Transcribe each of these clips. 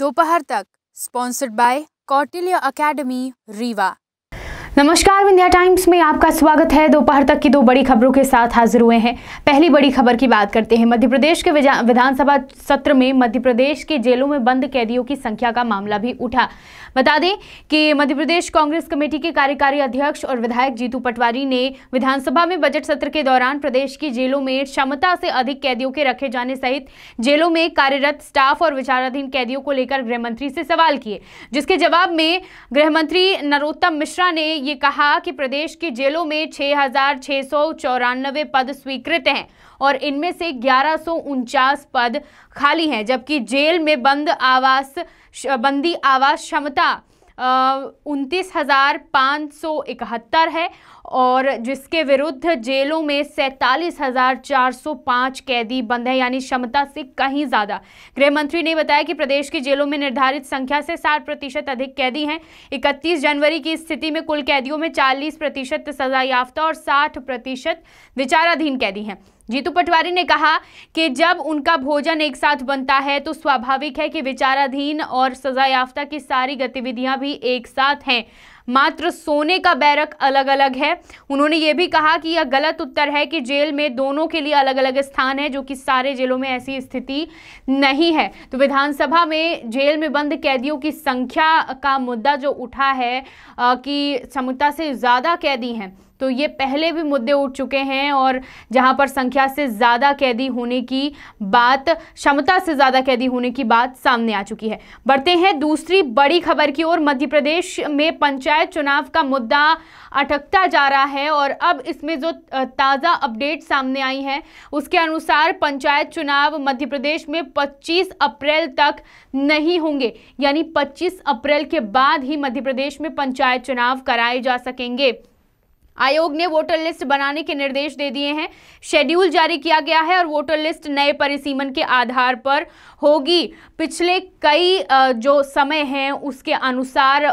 दोपहर तक sponsored by Kautilya academy Rewa नमस्कार इंडिया टाइम्स में आपका स्वागत है दोपहर तक की दो बड़ी खबरों के साथ हाजिर हुए हैं पहली बड़ी खबर की बात करते हैं मध्य प्रदेश के विधानसभा सत्र में मध्य प्रदेश के जेलों में बंद कैदियों की संख्या का मामला भी उठा बता दें कि मध्य प्रदेश कांग्रेस कमेटी के कार्यकारी अध्यक्ष और विधायक जीतू पटवारी ने विधानसभा में बजट सत्र के दौरान प्रदेश की जेलों में क्षमता से अधिक कैदियों के रखे जाने सहित जेलों में कार्यरत स्टाफ और विचाराधीन कैदियों को लेकर गृहमंत्री से सवाल किए जिसके जवाब में गृहमंत्री नरोत्तम मिश्रा ने ये कहा कि प्रदेश की जेलों में छः पद स्वीकृत हैं और इनमें से ग्यारह पद खाली हैं जबकि जेल में बंद आवास बंदी आवास क्षमता उनतीस हज़ार पाँच सौ इकहत्तर है और जिसके विरुद्ध जेलों में सैंतालीस हज़ार चार सौ पाँच कैदी बंद हैं यानी क्षमता से कहीं ज़्यादा गृह मंत्री ने बताया कि प्रदेश की जेलों में निर्धारित संख्या से साठ प्रतिशत अधिक कैदी हैं इकतीस जनवरी की स्थिति में कुल कैदियों में चालीस प्रतिशत सजायाफ्ता और साठ प्रतिशत विचाराधीन कैदी हैं जीतू पटवारी ने कहा कि जब उनका भोजन एक साथ बनता है तो स्वाभाविक है कि विचाराधीन और सजायाफ्ता की सारी गतिविधियां भी एक साथ हैं मात्र सोने का बैरक अलग अलग है उन्होंने ये भी कहा कि यह गलत उत्तर है कि जेल में दोनों के लिए अलग अलग स्थान है जो कि सारे जेलों में ऐसी स्थिति नहीं है तो विधानसभा में जेल में बंद कैदियों की संख्या का मुद्दा जो उठा है कि क्षमता से ज़्यादा कैदी हैं तो ये पहले भी मुद्दे उठ चुके हैं और जहां पर संख्या से ज़्यादा कैदी होने की बात क्षमता से ज़्यादा कैदी होने की बात सामने आ चुकी है बढ़ते हैं दूसरी बड़ी खबर की ओर मध्य प्रदेश में पंचायत चुनाव का मुद्दा अटकता जा रहा है और अब इसमें जो ताज़ा अपडेट सामने आई है उसके अनुसार पंचायत चुनाव मध्य प्रदेश में पच्चीस अप्रैल तक नहीं होंगे यानी पच्चीस अप्रैल के बाद ही मध्य प्रदेश में पंचायत चुनाव कराए जा सकेंगे आयोग ने वोटर लिस्ट बनाने के निर्देश दे दिए हैं शेड्यूल जारी किया गया है और वोटर लिस्ट नए परिसीमन के आधार पर होगी पिछले कई जो समय हैं उसके अनुसार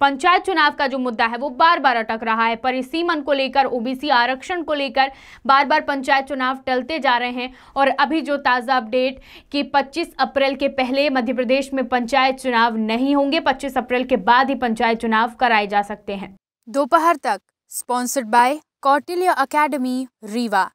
पंचायत चुनाव का जो मुद्दा है वो बार बार अटक रहा है परिसीमन को लेकर ओबीसी आरक्षण को लेकर बार बार पंचायत चुनाव टलते जा रहे हैं और अभी जो ताज़ा अपडेट कि 25 अप्रैल के पहले मध्य प्रदेश में पंचायत चुनाव नहीं होंगे 25 अप्रैल के बाद ही पंचायत चुनाव कराए जा सकते हैं दोपहर तक sponsored by Kautilya academy Rewa